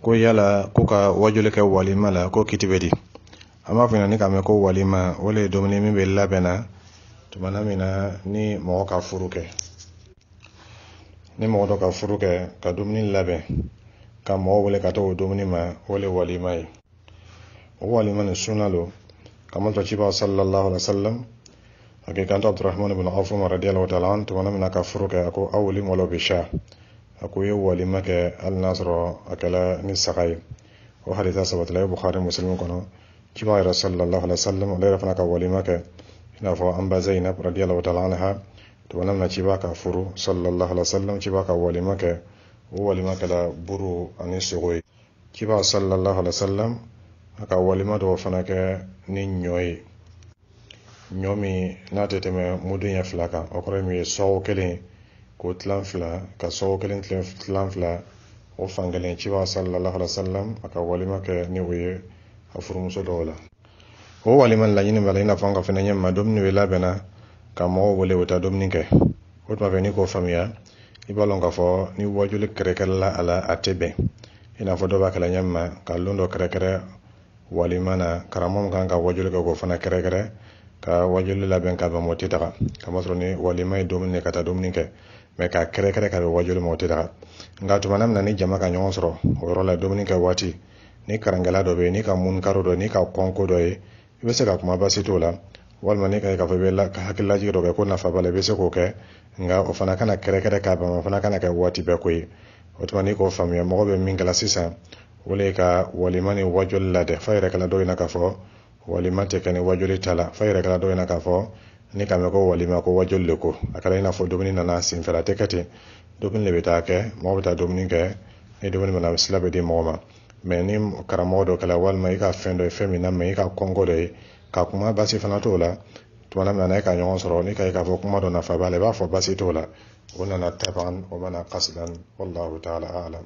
ko yala ko ka wajuli kɛ walima la ko kiti bɛ di an b'a fɔ ni k'a mɛn ko walima o le ye dumuni min bɛ labɛn na na min na ni mɔgɔ ka furu kɛ ni mɔgɔ dɔ ka furu kɛ ka dumuni labɛn ka mɔgɔ wele ka taa o dumuni ma o le walima ye o walima ni sunna lo kama tɔ ciba sallallahu alaihi wasallam a k'i kanto abdurahman ibn awf radiyallahu ta'ala an tuma na min na ka furu kɛ a ko awli malo bi sha a ko ye walima kɛ hali n'a sɔrɔ a kɛla ni saga ye o hadisa sabatila ye bukhari muslim kɔnɔ kima yɛrɛ sallallahu alaihi wasallam ale yɛrɛ fana ka walima kɛ i n'a fɔ an ba zainab radiyallahu ta'ala anha tumana min na ci ka furu sallallahu alaihi wasallam ci b'a ka walima kɛ o walima kɛla buru ani sogo ye ci sallallahu alaihi wasallam a ka walima dɔw fana kɛ ni ɲɔ ye ɲɔ min n'a tɛ tɛmɛ muden ɲɛ fila kan o kɔrɔ ye min ye sɔgɔ kelen ko tilan fila ka sɔgɔ kelen tilan fila o fan kelen ciba sallallahu alaihi wasallam a ka walima kɛ ni o ye a furumuso dɔw la o walima laɲini b'a la i n'a fɔ an ka fɛnɛ ɲɛ ma domini bɛ labɛnna ka mɔgɔw wele u ta dumuni kɛ o tuma fɛ ni k'o faamuya i b'a lɔn k'a fɔ ni wajuli kɛrɛkɛrɛla a la a tɛ bɛn i n'a fɔ dɔ b'a kɛla ɲɛ ma ka loon dɔ kɛrɛkɛrɛ walima na karamɔgɔ min kan ka wajuli kɛ k'o fana kɛrɛkɛrɛ ka wajulu labɛn ka ban mɔgɔ tɛ taga kamasɔrɔ ni walima ye don kata ne ka taa dumuni kɛ mɛ ka kɛrɛkɛrɛ ka bɛ wajuli mɔgɔ taga nka tuma na mina ni jama ka ɲɔgɔn sɔrɔ o yɔrɔ la dumuni kɛ waati ni karankɛla dɔ bɛ ni ka munkaro dɔ ni ka kɔnko dɔ ye i bɛ se ka kuma basi t'o la walima ne ka ye k'a fɔ i bɛ hakililaji dɔ kɛ ko nafa b'a la i bɛ se k'o kɛ nka o fana kana kɛrɛkɛrɛ k'a ban o fana kana kɛ waati bɛɛ ko ye o tuma ni k'o faamuya mɔgɔ bɛ min kala sisan o de ka walima ni wajuli la dɛ f'a yɛrɛ kala dɔ in k'a fɔ walima tɛ kɛ ni wajuli ta la f'a yɛrɛ kɛra dɔ ɲɛna k'a fɔ ni ka mɛn ko walima ko wajuli le ko a kɛra i n'a fɔ dumuni nana senfɛla tɛ kɛ ten dumuni de bɛ taa kɛ mɔgɔ bɛ taa dumuni kɛ ni dumuni mana sila bɛ di mɔgɔ ma mɛ ni karamɔgɔ dɔ kɛla walima i ka fɛn dɔ ye fɛn min na mɛ i ka kɔnko dɔ ye ka kuma basi fana t'o la tumana min na n'a ka ɲɔgɔn sɔrɔ ni ka ye k'a fɔ kuma dɔ nafa b'a la i b'a fɔ basi t'o la o nana taban o mana kasilan wallahu taala alam